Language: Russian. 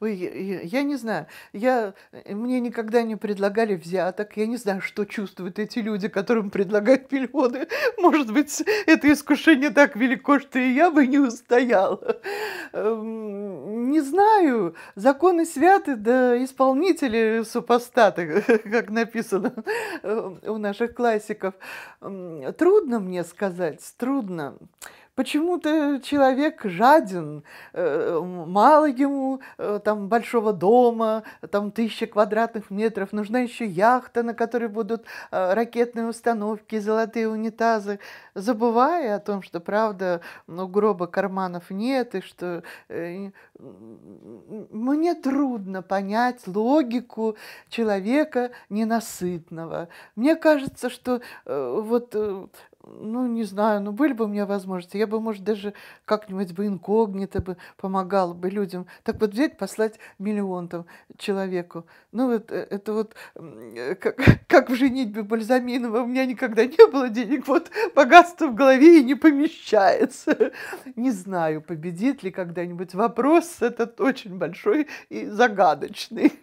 Ой, я не знаю, я, э, мне никогда не предлагали взяток, я не знаю, что чувствуют эти люди, которым предлагают миллионы. Может быть, это искушение так велико, что и я бы не устояла. Эм, не знаю, законы святы, да исполнители супостаты, как написано э, у наших классиков. Трудно мне сказать, трудно. Почему-то человек жаден, э, мало ему э, там большого дома, там тысяча квадратных метров, нужна еще яхта, на которой будут э, ракетные установки, золотые унитазы, забывая о том, что, правда, ну, гроба карманов нет, и что мне трудно понять логику человека ненасытного. Мне кажется, что вот ну, не знаю, ну, были бы у меня возможности, я бы, может, даже как-нибудь бы инкогнито бы помогала бы людям. Так вот взять, послать миллион там человеку. Ну, вот э, это вот, как, как в женитьбе Бальзаминова, у меня никогда не было денег, вот богатство в голове и не помещается. Не знаю, победит ли когда-нибудь вопрос, этот очень большой и загадочный.